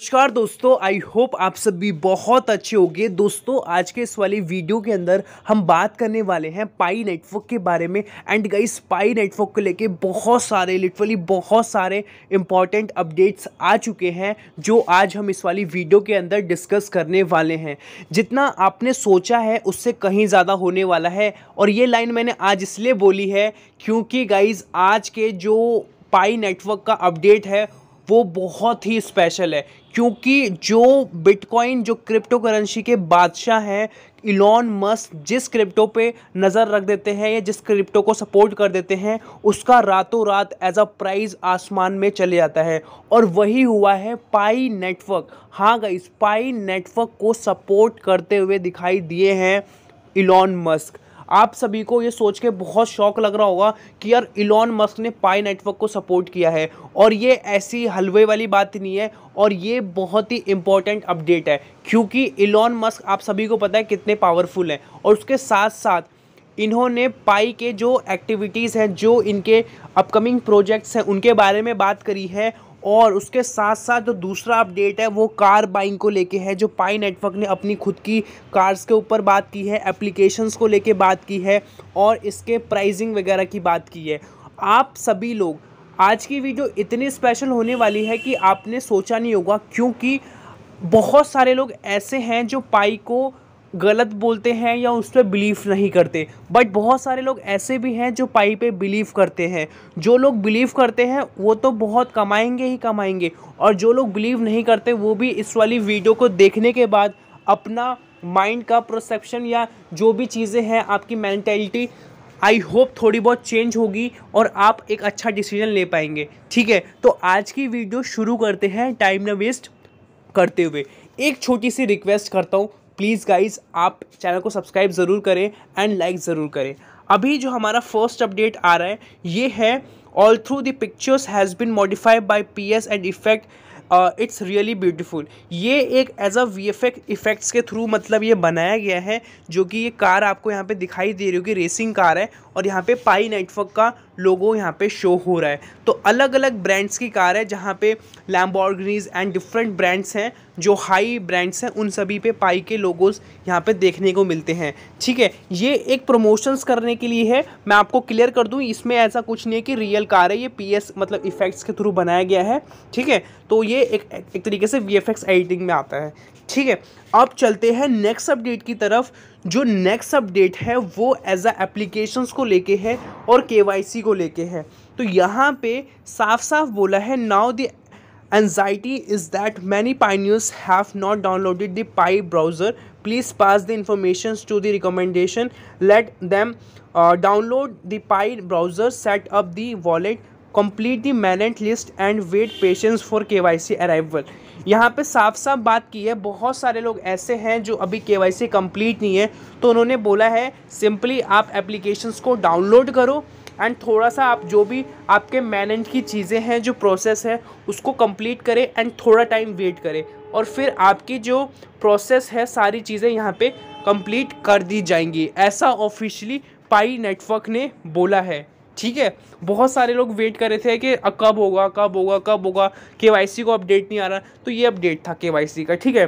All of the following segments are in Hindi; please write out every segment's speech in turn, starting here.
नमस्कार दोस्तों आई होप आप सब भी बहुत अच्छे होंगे दोस्तों आज के इस वाली वीडियो के अंदर हम बात करने वाले हैं पाई नेटवर्क के बारे में एंड गाइस पाई नेटवर्क को लेके बहुत सारे लिटरली बहुत सारे इंपॉर्टेंट अपडेट्स आ चुके हैं जो आज हम इस वाली वीडियो के अंदर डिस्कस करने वाले हैं जितना आपने सोचा है उससे कहीं ज़्यादा होने वाला है और ये लाइन मैंने आज इसलिए बोली है क्योंकि गाइज़ आज के जो पाई नेटवर्क का अपडेट है वो बहुत ही स्पेशल है क्योंकि जो बिटकॉइन जो क्रिप्टो करेंसी के बादशाह हैं इलॉन मस्क जिस क्रिप्टो पे नज़र रख देते हैं या जिस क्रिप्टो को सपोर्ट कर देते हैं उसका रातों रात एज अ प्राइस आसमान में चले जाता है और वही हुआ है पाई नेटवर्क हाँ गई पाई नेटवर्क को सपोर्ट करते हुए दिखाई दिए हैं इलॉन मस्क आप सभी को ये सोच के बहुत शौक लग रहा होगा कि यार इलॉन मस्क ने पाई नेटवर्क को सपोर्ट किया है और ये ऐसी हलवे वाली बात नहीं है और ये बहुत ही इंपॉर्टेंट अपडेट है क्योंकि इलॉन मस्क आप सभी को पता है कितने पावरफुल हैं और उसके साथ साथ इन्होंने पाई के जो एक्टिविटीज़ हैं जो इनके अपकमिंग प्रोजेक्ट्स हैं उनके बारे में बात करी है और उसके साथ साथ जो दूसरा अपडेट है वो कार बाइंग को लेके है जो पाई नेटवर्क ने अपनी खुद की कार्स के ऊपर बात की है एप्लीकेशंस को लेके बात की है और इसके प्राइजिंग वगैरह की बात की है आप सभी लोग आज की वीडियो इतनी स्पेशल होने वाली है कि आपने सोचा नहीं होगा क्योंकि बहुत सारे लोग ऐसे हैं जो पाई को गलत बोलते हैं या उस पर बिलीव नहीं करते बट बहुत सारे लोग ऐसे भी हैं जो पाई पे बिलीव करते हैं जो लोग बिलीव करते हैं वो तो बहुत कमाएंगे ही कमाएंगे और जो लोग बिलीव नहीं करते वो भी इस वाली वीडियो को देखने के बाद अपना माइंड का प्रोसेप्शन या जो भी चीज़ें हैं आपकी मैंटेलिटी आई होप थोड़ी बहुत चेंज होगी और आप एक अच्छा डिसीजन ले पाएंगे ठीक है तो आज की वीडियो शुरू करते हैं टाइम ना वेस्ट करते हुए एक छोटी सी रिक्वेस्ट करता हूँ प्लीज़ गाइस आप चैनल को सब्सक्राइब ज़रूर करें एंड लाइक ज़रूर करें अभी जो हमारा फर्स्ट अपडेट आ रहा है ये है all through the pictures has been modified by P S and effect it's really beautiful ये एक एज अ वी इफेक्ट्स के थ्रू मतलब ये बनाया गया है जो कि ये कार आपको यहाँ पे दिखाई दे रही होगी रेसिंग कार है और यहाँ पे पाई नेटवर्क का लोगों यहाँ पे शो हो रहा है तो अलग अलग ब्रांड्स की कार है जहाँ पे लैम्बॉर्गनीज एंड डिफरेंट ब्रांड्स हैं जो हाई ब्रांड्स हैं उन सभी पे पाई के लोगोस यहाँ पे देखने को मिलते हैं ठीक है ये एक प्रमोशंस करने के लिए है मैं आपको क्लियर कर दूँ इसमें ऐसा कुछ नहीं है कि रियल कार है ये पी मतलब इफ़ेक्ट्स के थ्रू बनाया गया है ठीक है तो ये एक एक तरीके से वी एडिटिंग में आता है ठीक है अब चलते हैं नेक्स्ट अपडेट की तरफ जो नेक्स्ट अपडेट है वो एज अ एप्लीकेशंस को लेके है और केवाईसी को लेके है तो यहाँ पे साफ साफ बोला है now the anxiety is that many pioneers have not downloaded the pi browser please pass the informations to the recommendation let them uh, download the pi browser set up the wallet complete the manant list and wait patience for kyc arrival यहाँ पे साफ साफ बात की है बहुत सारे लोग ऐसे हैं जो अभी के वाई सी कम्प्लीट नहीं है तो उन्होंने बोला है सिंपली आप एप्लीकेशंस को डाउनलोड करो एंड थोड़ा सा आप जो भी आपके मैनेज की चीज़ें हैं जो प्रोसेस है उसको कंप्लीट करें एंड थोड़ा टाइम वेट करें और फिर आपकी जो प्रोसेस है सारी चीज़ें यहाँ पे कंप्लीट कर दी जाएंगी ऐसा ऑफिशियली पाई नेटवर्क ने बोला है ठीक है बहुत सारे लोग वेट कर रहे थे कि कब होगा कब होगा कब होगा के को अपडेट नहीं आ रहा तो ये अपडेट था के का ठीक है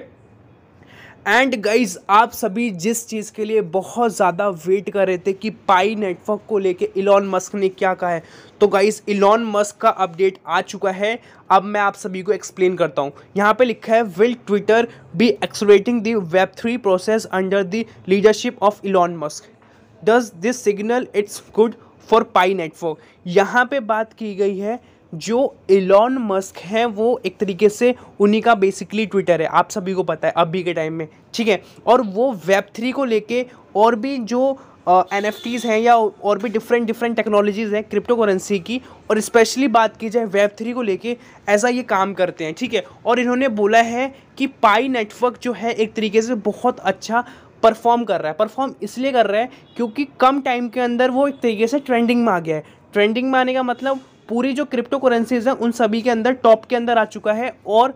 एंड गाइज आप सभी जिस चीज़ के लिए बहुत ज़्यादा वेट कर रहे थे कि पाई नेटवर्क को लेके इलॉन मस्क ने क्या कहा है तो गाइज इलॉन मस्क का अपडेट आ चुका है अब मैं आप सभी को एक्सप्लेन करता हूँ यहाँ पे लिखा है will Twitter be accelerating the web three process under the leadership of Elon Musk does this signal it's good for Pi network यहाँ पे बात की गई है जो इलॉन मस्क हैं वो एक तरीके से उन्हीं का बेसिकली ट्विटर है आप सभी को पता है अभी के टाइम में ठीक है और वो वेब थ्री को लेके और भी जो एन एफ टीज़ हैं या और भी डिफरेंट डिफरेंट टेक्नोलॉजीज़ हैं क्रिप्टो करेंसी की और स्पेशली बात की जाए वेब थ्री को लेके ऐसा ये काम करते हैं ठीक है और इन्होंने बोला है कि पाई नेटवर्क जो है एक तरीके से बहुत अच्छा परफॉर्म कर रहा है परफॉर्म इसलिए कर रहा है क्योंकि कम टाइम के अंदर वो एक तरीके से ट्रेंडिंग में आ गया है ट्रेंडिंग में आने का मतलब पूरी जो क्रिप्टो करेंसीज हैं उन सभी के अंदर टॉप के अंदर आ चुका है और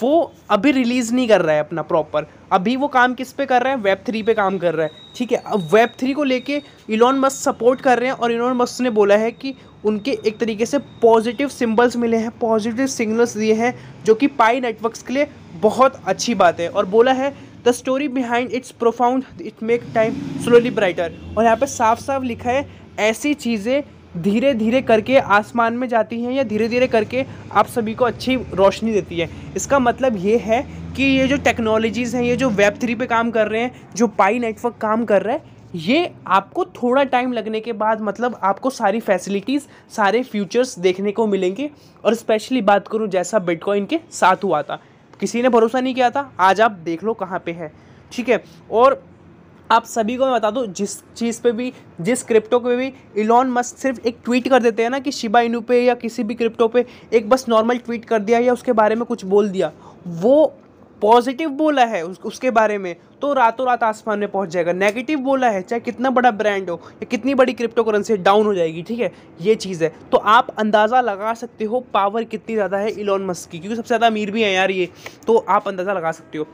वो अभी रिलीज़ नहीं कर रहा है अपना प्रॉपर अभी वो काम किस पे कर रहा है वेब थ्री पे काम कर रहा है ठीक है अब वेब थ्री को लेके इलॉन मस्क सपोर्ट कर रहे हैं और इलॉन मस्क ने बोला है कि उनके एक तरीके से पॉजिटिव सिम्बल्स मिले हैं पॉजिटिव सिग्नल्स दिए हैं जो कि पाई नेटवर्क्स के लिए बहुत अच्छी बात है और बोला है the story behind it's profound it make time slowly brighter और यहाँ पर साफ साफ लिखा है ऐसी चीज़ें धीरे धीरे करके आसमान में जाती हैं या धीरे धीरे करके आप सभी को अच्छी रोशनी देती है इसका मतलब ये है कि ये जो टेक्नोलॉजीज़ हैं ये जो वेब थ्री पे काम कर रहे हैं जो पाई नेटवर्क काम कर रहा है ये आपको थोड़ा टाइम लगने के बाद मतलब आपको सारी फैसिलिटीज़ सारे फ्यूचर्स देखने को मिलेंगे और स्पेशली बात करूँ जैसा बिटकॉइन के साथ हुआ था किसी ने भरोसा नहीं किया था आज आप देख लो कहाँ पे है ठीक है और आप सभी को मैं बता दूँ जिस चीज़ पे भी जिस क्रिप्टो पे भी इलॉन मस्क सिर्फ एक ट्वीट कर देते हैं ना कि शिबा इनू पे या किसी भी क्रिप्टो पे एक बस नॉर्मल ट्वीट कर दिया या उसके बारे में कुछ बोल दिया वो पॉजिटिव बोला है उस, उसके बारे में तो रातों रात आसमान में पहुंच जाएगा नेगेटिव बोला है चाहे कितना बड़ा ब्रांड हो या कितनी बड़ी क्रिप्टो करेंसी डाउन हो जाएगी ठीक है ये चीज़ है तो आप अंदाज़ा लगा सकते हो पावर कितनी ज़्यादा है इलॉन मस्क की क्योंकि सबसे ज़्यादा अमीर भी है यार ये तो आप अंदाज़ा लगा सकते हो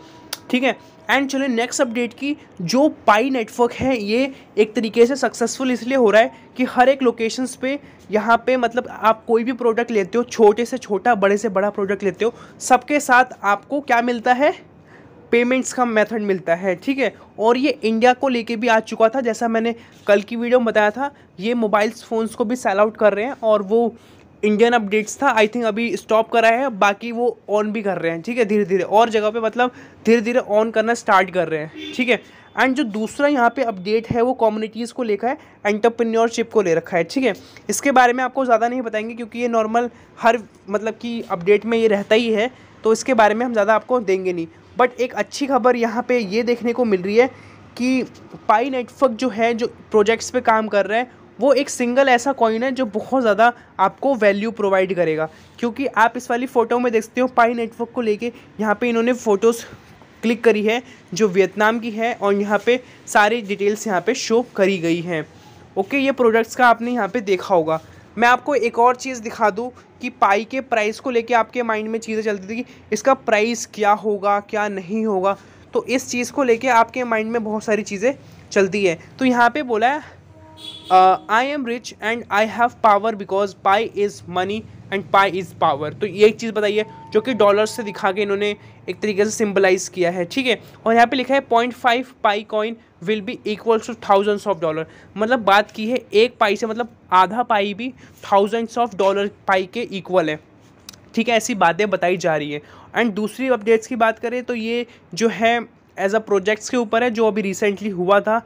ठीक है एंड चलो नेक्स्ट अपडेट की जो पाई नेटवर्क है ये एक तरीके से सक्सेसफुल इसलिए हो रहा है कि हर एक लोकेशंस पे यहाँ पे मतलब आप कोई भी प्रोडक्ट लेते हो छोटे से छोटा बड़े से बड़ा प्रोडक्ट लेते हो सबके साथ आपको क्या मिलता है पेमेंट्स का मेथड मिलता है ठीक है और ये इंडिया को लेके भी आ चुका था जैसा मैंने कल की वीडियो में बताया था ये मोबाइल्स फ़ोन्स को भी सेल आउट कर रहे हैं और वो इंडियन अपडेट्स था आई थिंक अभी स्टॉप करा है बाकी वो ऑन भी कर रहे हैं ठीक है धीरे धीरे और जगह पे मतलब धीरे धीरे ऑन करना स्टार्ट कर रहे हैं ठीक है एंड जो दूसरा यहाँ पे अपडेट है वो कम्युनिटीज़ को लेकर है एंटरप्रेन्योरशिप को ले रखा है ठीक है इसके बारे में आपको ज़्यादा नहीं बताएंगे क्योंकि ये नॉर्मल हर मतलब कि अपडेट में ये रहता ही है तो इसके बारे में हम ज़्यादा आपको देंगे नहीं बट एक अच्छी खबर यहाँ पर ये देखने को मिल रही है कि पाई नेटवर्क जो है जो प्रोजेक्ट्स पे काम कर रहे हैं वो एक सिंगल ऐसा कॉइन है जो बहुत ज़्यादा आपको वैल्यू प्रोवाइड करेगा क्योंकि आप इस वाली फ़ोटो में देखते हो पाई नेटवर्क को लेके यहाँ पे इन्होंने फ़ोटोज़ क्लिक करी है जो वियतनाम की है और यहाँ पे सारी डिटेल्स यहाँ पे शो करी गई हैं ओके ये प्रोडक्ट्स का आपने यहाँ पर देखा होगा मैं आपको एक और चीज़ दिखा दूँ कि पाई के प्राइस को लेकर आपके माइंड में चीज़ें चलती थी कि इसका प्राइस क्या होगा क्या नहीं होगा तो इस चीज़ को लेकर आपके माइंड में बहुत सारी चीज़ें चलती है तो यहाँ पर बोला है I am rich and I have power because Pi is money and Pi is power तो ये एक चीज़ बताइए जो कि डॉलर से दिखा के इन्होंने एक तरीके से सिंबलाइज किया है ठीक है और यहाँ पे लिखा है point five Pi coin will be equal to thousands of dollar मतलब बात की है एक पाई से मतलब आधा पाई भी थाउजेंड्स ऑफ डॉलर पाई के इक्वल है ठीक है ऐसी बातें बताई जा रही है एंड दूसरी अपडेट्स की बात करें तो ये जो है एज अ प्रोजेक्ट्स के ऊपर है जो अभी रिसेंटली हुआ था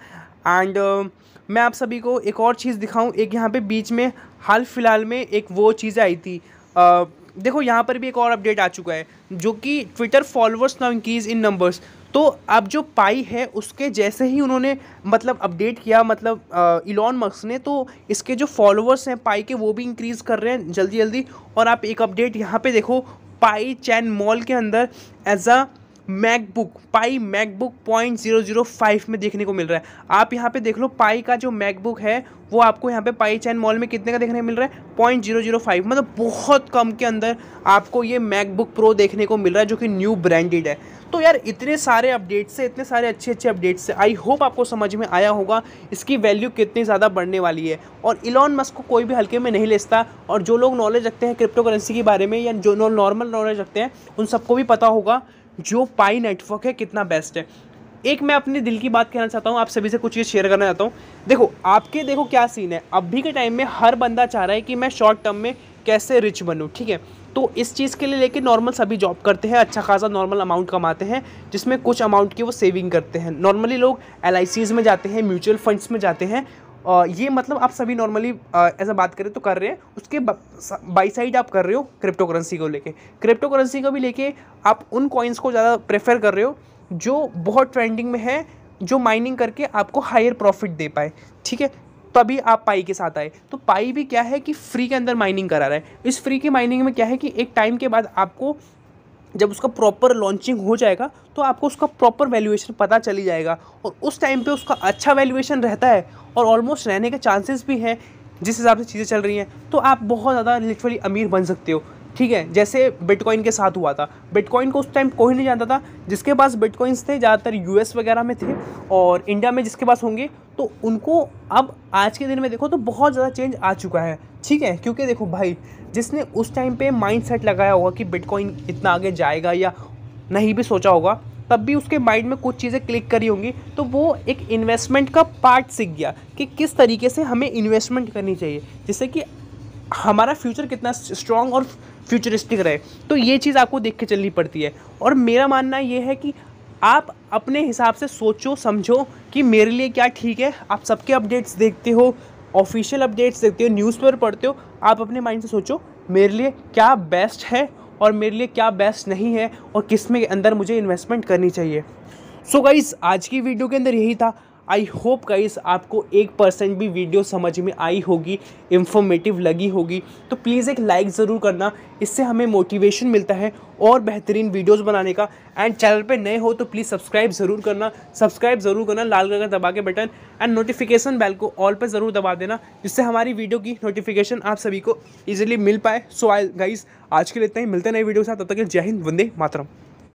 एंड uh, मैं आप सभी को एक और चीज़ दिखाऊं एक यहाँ पे बीच में हाल फिलहाल में एक वो चीज़ आई थी आ, देखो यहाँ पर भी एक और अपडेट आ चुका है जो कि Twitter followers now increase in numbers तो अब जो पाई है उसके जैसे ही उन्होंने मतलब अपडेट किया मतलब इलॉन मक्स ने तो इसके जो फॉलोअर्स हैं पाई के वो भी इंक्रीज़ कर रहे हैं जल्दी जल्दी और आप एक अपडेट यहाँ पे देखो पाई चैन मॉल के अंदर as a MacBook Pi MacBook point zero zero five में देखने को मिल रहा है आप यहाँ पे देख लो पाई का जो मैकबुक है वो आपको यहाँ पे पाई चैन मॉल में कितने का देखने को मिल रहा है पॉइंट जीरो जीरो फाइव मतलब बहुत कम के अंदर आपको ये मैकबुक प्रो देखने को मिल रहा है जो कि न्यू ब्रांडेड है तो यार इतने सारे अपडेट्स से इतने सारे अच्छे अच्छे अपडेट्स से आई होप आपको समझ में आया होगा इसकी वैल्यू कितनी ज़्यादा बढ़ने वाली है और इलॉन मस्क को कोई भी हल्के में नहीं लेता और जो लोग नॉलेज रखते हैं क्रिप्टो करेंसी के बारे में या जो नॉर्मल नॉलेज रखते हैं उन सबको भी पता होगा जो पाई नेटवर्क है कितना बेस्ट है एक मैं अपने दिल की बात कहना चाहता हूँ आप सभी से कुछ ये शेयर करना चाहता हूँ देखो आपके देखो क्या सीन है अभी के टाइम में हर बंदा चाह रहा है कि मैं शॉर्ट टर्म में कैसे रिच बनूँ ठीक है तो इस चीज़ के लिए लेके नॉर्मल सभी जॉब करते हैं अच्छा खासा नॉर्मल अमाउंट कमाते हैं जिसमें कुछ अमाउंट की वो सेविंग करते हैं नॉर्मली लोग एल में जाते हैं म्यूचुअल फंड्स में जाते हैं ये मतलब आप सभी नॉर्मली ऐसा बात करें तो कर रहे हैं उसके बाई साइड आप कर रहे हो क्रिप्टो करेंसी को लेके क्रिप्टो करेंसी को भी लेके आप उन कॉइन्स को ज़्यादा प्रेफर कर रहे हो जो बहुत ट्रेंडिंग में है जो माइनिंग करके आपको हायर प्रॉफिट दे पाए ठीक है तभी आप पाई के साथ आए तो पाई भी क्या है कि फ्री के अंदर माइनिंग करा रहा है इस फ्री की माइनिंग में क्या है कि एक टाइम के बाद आपको जब उसका प्रॉपर लॉन्चिंग हो जाएगा तो आपको उसका प्रॉपर वैल्यूएशन पता चली जाएगा और उस टाइम पे उसका अच्छा वैल्यूएशन रहता है और ऑलमोस्ट रहने के चांसेस भी हैं जिस हिसाब से चीज़ें चल रही हैं तो आप बहुत ज़्यादा लिटरली अमीर बन सकते हो ठीक है जैसे बिटकॉइन के साथ हुआ था बिटकॉइन को उस टाइम कोई नहीं जानता था जिसके पास बिटकॉइंस थे ज़्यादातर यूएस वगैरह में थे और इंडिया में जिसके पास होंगे तो उनको अब आज के दिन में देखो तो बहुत ज़्यादा चेंज आ चुका है ठीक है क्योंकि देखो भाई जिसने उस टाइम पे माइंड सेट लगाया होगा कि बिटकॉइन इतना आगे जाएगा या नहीं भी सोचा होगा तब भी उसके माइंड में कुछ चीज़ें क्लिक करी होंगी तो वो एक इन्वेस्टमेंट का पार्ट सीख गया कि किस तरीके से हमें इन्वेस्टमेंट करनी चाहिए जिससे कि हमारा फ्यूचर कितना स्ट्रॉन्ग और फ्यूचरिस्टिक रहे तो ये चीज़ आपको देख के चलनी पड़ती है और मेरा मानना ये है कि आप अपने हिसाब से सोचो समझो कि मेरे लिए क्या ठीक है आप सबके अपडेट्स देखते हो ऑफिशियल अपडेट्स देखते हो न्यूज़पेपर पढ़ते हो आप अपने माइंड से सोचो मेरे लिए क्या बेस्ट है और मेरे लिए क्या बेस्ट नहीं है और किस में अंदर मुझे इन्वेस्टमेंट करनी चाहिए सो so गाइज़ आज की वीडियो के अंदर यही था आई होप गाइस आपको एक परसेंट भी वीडियो समझ में आई होगी इन्फॉर्मेटिव लगी होगी तो प्लीज़ एक लाइक ज़रूर करना इससे हमें मोटिवेशन मिलता है और बेहतरीन वीडियोज़ बनाने का एंड चैनल पर नए हो तो प्लीज़ सब्सक्राइब ज़रूर करना सब्सक्राइब ज़रूर करना लाल कलर का दबा के बटन एंड नोटिफिकेशन बेल को ऑल पर ज़रूर दबा देना जिससे हमारी वीडियो की नोटिफिकेशन आप सभी को ईजिली मिल पाए सो आई गाइज आज के लिए इतना ही मिलते नए वीडियो के साथ तब तक जय हिंद वंदे मातरम